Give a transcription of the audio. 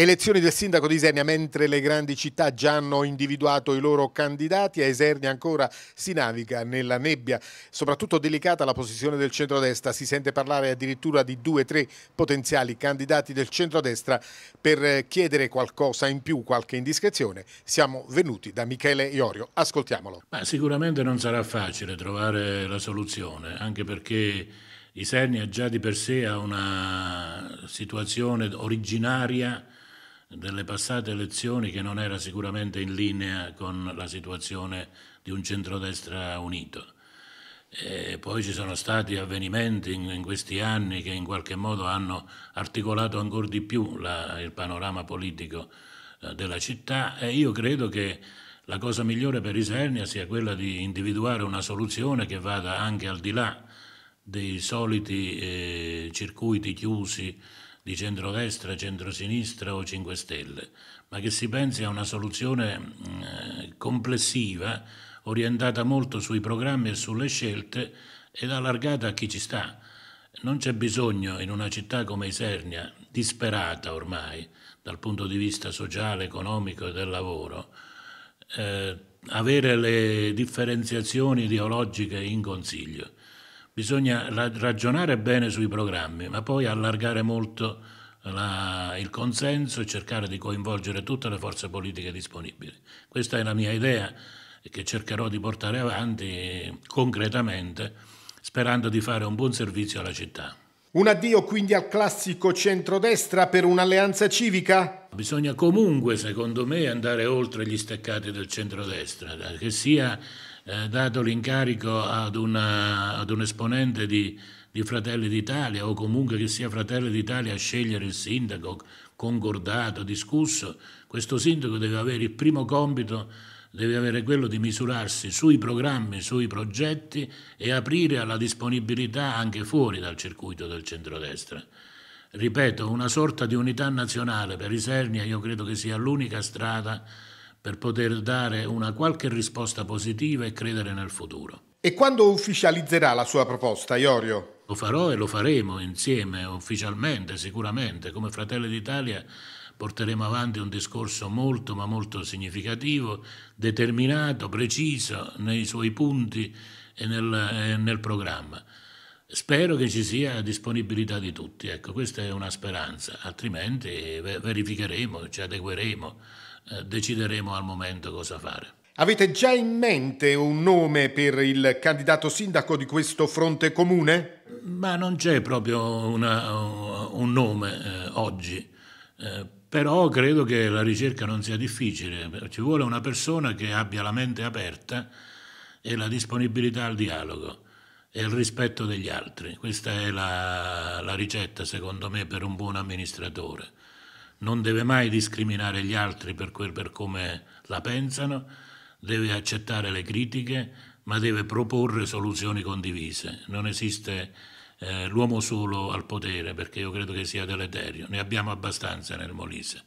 Elezioni del sindaco di Isernia, mentre le grandi città già hanno individuato i loro candidati, a Isernia ancora si naviga nella nebbia, soprattutto delicata la posizione del centrodestra, si sente parlare addirittura di due o tre potenziali candidati del centrodestra per chiedere qualcosa in più, qualche indiscrezione. Siamo venuti da Michele Iorio, ascoltiamolo. Ma sicuramente non sarà facile trovare la soluzione, anche perché Isernia già di per sé ha una situazione originaria delle passate elezioni che non era sicuramente in linea con la situazione di un centrodestra unito. E poi ci sono stati avvenimenti in, questi anni che in qualche modo hanno articolato ancora di più la, il panorama politico eh, della città e io credo che la cosa migliore per Isernia sia quella di individuare una soluzione che vada anche al di là dei soliti eh, circuiti chiusi di centrodestra, centrosinistra o 5 Stelle, ma che si pensi a una soluzione eh, complessiva orientata molto sui programmi e sulle scelte ed allargata a chi ci sta. Non c'è bisogno in una città come Isernia, disperata ormai dal punto di vista sociale, economico e del lavoro, eh, avere le differenziazioni ideologiche in consiglio bisogna ragionare bene sui programmi, ma poi allargare molto la, il consenso e cercare di coinvolgere tutte le forze politiche disponibili. Questa è la mia idea che cercherò di portare avanti concretamente, sperando di fare un buon servizio alla città. Un addio quindi al classico centrodestra per un'alleanza civica? Bisogna comunque, secondo me, andare oltre gli steccati del centrodestra, che sia eh, dato l'incarico ad, una, eh, ad un esponente di, di Fratelli d'Italia o comunque che sia Fratelli d'Italia a scegliere il sindaco, concordato, discusso, questo sindaco deve avere il primo compito, deve avere quello di misurarsi sui programmi, sui progetti e aprire alla disponibilità anche fuori dal circuito del centrodestra. Ripeto, una sorta di unità nazionale per Isernia io credo che sia l'unica strada per poter dare una qualche risposta positiva e credere nel futuro. E quando ufficializzerà la sua proposta, Iorio? Lo farò e lo faremo insieme, ufficialmente, sicuramente. Come Fratelli d'Italia porteremo avanti un discorso molto ma molto significativo, determinato, preciso nei suoi punti e nel, e nel programma. Spero che ci sia disponibilità di tutti, ecco, questa è una speranza, altrimenti verificheremo, ci adegueremo, eh, decideremo al momento cosa fare. Avete già in mente un nome per il candidato sindaco di questo fronte comune? Ma non c'è proprio una, uh, un nome eh, oggi, eh, però credo che la ricerca non sia difficile, ci vuole una persona che abbia la mente aperta e la disponibilità al dialogo e il rispetto degli altri. Questa è la, la ricetta, secondo me, per un buon amministratore. Non deve mai discriminare gli altri per, quel, per come la pensano, deve accettare le critiche, ma deve proporre soluzioni condivise. Non esiste eh, l'uomo solo al potere, perché io credo che sia deleterio. Ne abbiamo abbastanza nel Molise.